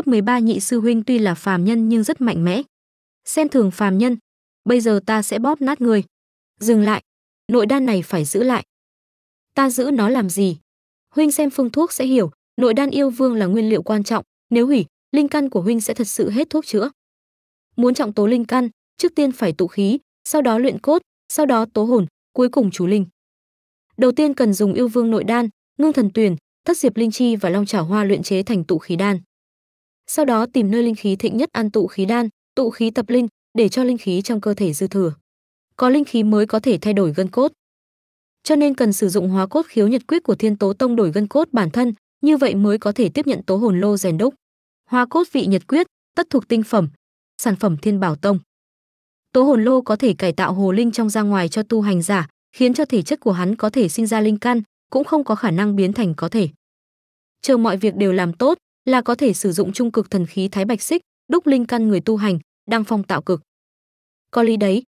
chấp 13 nhị sư huynh tuy là phàm nhân nhưng rất mạnh mẽ. Xem thường phàm nhân, bây giờ ta sẽ bóp nát người. Dừng lại, nội đan này phải giữ lại. Ta giữ nó làm gì? Huynh xem phương thuốc sẽ hiểu, nội đan yêu vương là nguyên liệu quan trọng, nếu hủy, linh căn của huynh sẽ thật sự hết thuốc chữa. Muốn trọng tố linh căn, trước tiên phải tụ khí, sau đó luyện cốt, sau đó tố hồn, cuối cùng chú linh. Đầu tiên cần dùng yêu vương nội đan, ngưng thần tuyền thất diệp linh chi và long chảo hoa luyện chế thành tụ khí đan sau đó tìm nơi linh khí thịnh nhất ăn tụ khí đan, tụ khí tập linh để cho linh khí trong cơ thể dư thừa. Có linh khí mới có thể thay đổi gân cốt. Cho nên cần sử dụng hóa cốt khiếu nhật quyết của Thiên Tố Tông đổi gân cốt bản thân, như vậy mới có thể tiếp nhận tố hồn lô rèn đúc. Hóa cốt vị nhật quyết, tất thuộc tinh phẩm, sản phẩm Thiên Bảo Tông. Tố hồn lô có thể cải tạo hồ linh trong ra ngoài cho tu hành giả, khiến cho thể chất của hắn có thể sinh ra linh căn, cũng không có khả năng biến thành có thể. Chờ mọi việc đều làm tốt, là có thể sử dụng trung cực thần khí thái bạch xích, đúc linh căn người tu hành, đăng phong tạo cực. Có lý đấy.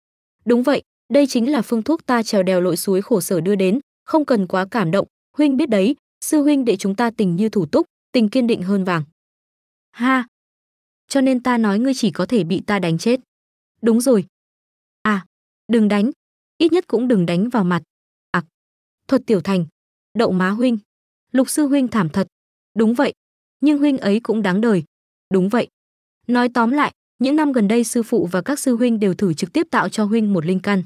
Đúng vậy, đây chính là phương thuốc ta trèo đèo lội suối khổ sở đưa đến, không cần quá cảm động, huynh biết đấy, sư huynh để chúng ta tình như thủ túc, tình kiên định hơn vàng. Ha. Cho nên ta nói ngươi chỉ có thể bị ta đánh chết. Đúng rồi. À, đừng đánh, ít nhất cũng đừng đánh vào mặt. Ặc. À, thuật tiểu thành, đậu má huynh. Lục sư huynh thảm thật. Đúng vậy, nhưng huynh ấy cũng đáng đời. Đúng vậy. Nói tóm lại, những năm gần đây sư phụ và các sư huynh đều thử trực tiếp tạo cho huynh một linh căn,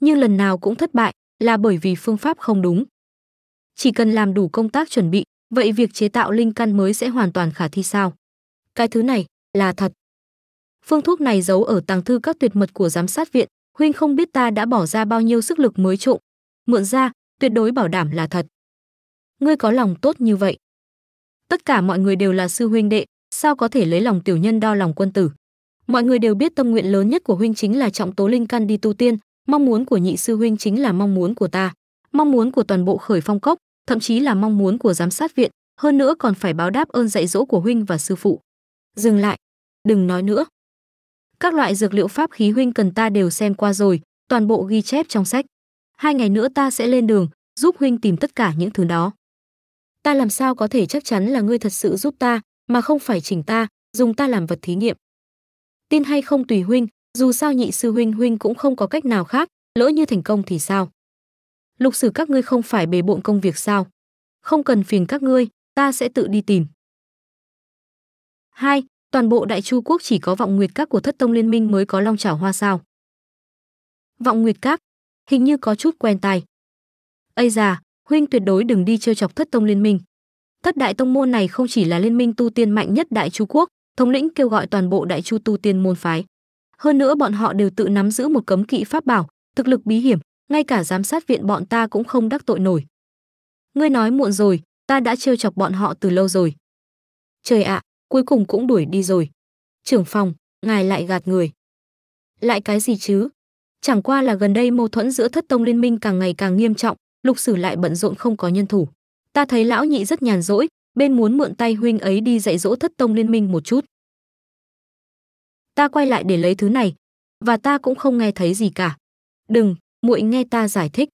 nhưng lần nào cũng thất bại, là bởi vì phương pháp không đúng. Chỉ cần làm đủ công tác chuẩn bị, vậy việc chế tạo linh căn mới sẽ hoàn toàn khả thi sao? Cái thứ này là thật. Phương thuốc này giấu ở tàng thư các tuyệt mật của giám sát viện, huynh không biết ta đã bỏ ra bao nhiêu sức lực mới trộm. Mượn ra, tuyệt đối bảo đảm là thật. Ngươi có lòng tốt như vậy, tất cả mọi người đều là sư huynh đệ, sao có thể lấy lòng tiểu nhân đo lòng quân tử. Mọi người đều biết tâm nguyện lớn nhất của huynh chính là trọng tố linh căn đi tu tiên, mong muốn của nhị sư huynh chính là mong muốn của ta, mong muốn của toàn bộ khởi phong cốc, thậm chí là mong muốn của giám sát viện, hơn nữa còn phải báo đáp ơn dạy dỗ của huynh và sư phụ. Dừng lại, đừng nói nữa. Các loại dược liệu pháp khí huynh cần ta đều xem qua rồi, toàn bộ ghi chép trong sách. Hai ngày nữa ta sẽ lên đường, giúp huynh tìm tất cả những thứ đó ta làm sao có thể chắc chắn là ngươi thật sự giúp ta, mà không phải chỉnh ta, dùng ta làm vật thí nghiệm. Tin hay không tùy huynh, dù sao nhị sư huynh huynh cũng không có cách nào khác, lỡ như thành công thì sao? Lục sử các ngươi không phải bề bộn công việc sao? Không cần phiền các ngươi, ta sẽ tự đi tìm. 2. Toàn bộ Đại Chu quốc chỉ có Vọng Nguyệt Các của Thất Tông Liên Minh mới có Long Trảo Hoa sao? Vọng Nguyệt Các, hình như có chút quen tai. Ây già, huynh tuyệt đối đừng đi trêu chọc thất tông liên minh thất đại tông môn này không chỉ là liên minh tu tiên mạnh nhất đại chu quốc thống lĩnh kêu gọi toàn bộ đại chu tu tiên môn phái hơn nữa bọn họ đều tự nắm giữ một cấm kỵ pháp bảo thực lực bí hiểm ngay cả giám sát viện bọn ta cũng không đắc tội nổi ngươi nói muộn rồi ta đã trêu chọc bọn họ từ lâu rồi trời ạ cuối cùng cũng đuổi đi rồi trưởng phòng ngài lại gạt người lại cái gì chứ chẳng qua là gần đây mâu thuẫn giữa thất tông liên minh càng ngày càng nghiêm trọng lục sử lại bận rộn không có nhân thủ ta thấy lão nhị rất nhàn rỗi bên muốn mượn tay huynh ấy đi dạy dỗ thất tông liên minh một chút ta quay lại để lấy thứ này và ta cũng không nghe thấy gì cả đừng muội nghe ta giải thích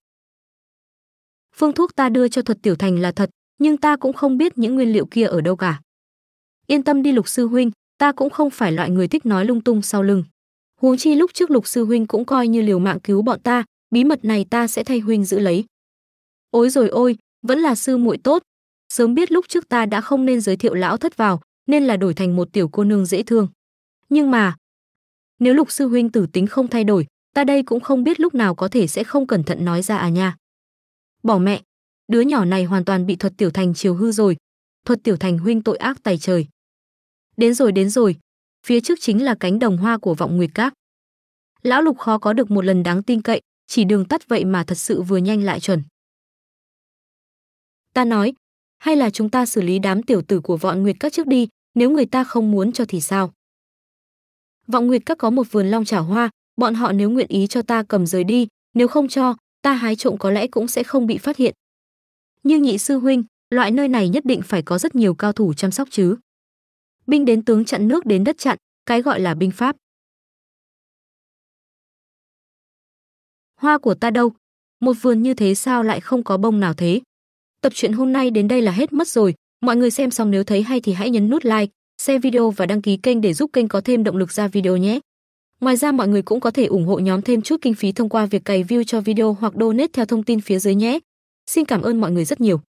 phương thuốc ta đưa cho thuật tiểu thành là thật nhưng ta cũng không biết những nguyên liệu kia ở đâu cả yên tâm đi lục sư huynh ta cũng không phải loại người thích nói lung tung sau lưng huống chi lúc trước lục sư huynh cũng coi như liều mạng cứu bọn ta bí mật này ta sẽ thay huynh giữ lấy Ôi rồi ôi, vẫn là sư muội tốt. Sớm biết lúc trước ta đã không nên giới thiệu lão thất vào, nên là đổi thành một tiểu cô nương dễ thương. Nhưng mà, nếu lục sư huynh tử tính không thay đổi, ta đây cũng không biết lúc nào có thể sẽ không cẩn thận nói ra à nha. Bỏ mẹ, đứa nhỏ này hoàn toàn bị thuật tiểu thành chiều hư rồi. Thuật tiểu thành huynh tội ác tài trời. Đến rồi đến rồi, phía trước chính là cánh đồng hoa của vọng nguyệt các. Lão lục khó có được một lần đáng tin cậy, chỉ đường tắt vậy mà thật sự vừa nhanh lại chuẩn. Ta nói, hay là chúng ta xử lý đám tiểu tử của Vọng Nguyệt các trước đi, nếu người ta không muốn cho thì sao? Vọng Nguyệt các có một vườn long chảo hoa, bọn họ nếu nguyện ý cho ta cầm rời đi, nếu không cho, ta hái trộm có lẽ cũng sẽ không bị phát hiện. Nhưng nhị sư huynh, loại nơi này nhất định phải có rất nhiều cao thủ chăm sóc chứ. Binh đến tướng chặn nước đến đất chặn, cái gọi là binh pháp. Hoa của ta đâu? Một vườn như thế sao lại không có bông nào thế? Tập truyện hôm nay đến đây là hết mất rồi. Mọi người xem xong nếu thấy hay thì hãy nhấn nút like, share video và đăng ký kênh để giúp kênh có thêm động lực ra video nhé. Ngoài ra mọi người cũng có thể ủng hộ nhóm thêm chút kinh phí thông qua việc cày view cho video hoặc donate theo thông tin phía dưới nhé. Xin cảm ơn mọi người rất nhiều.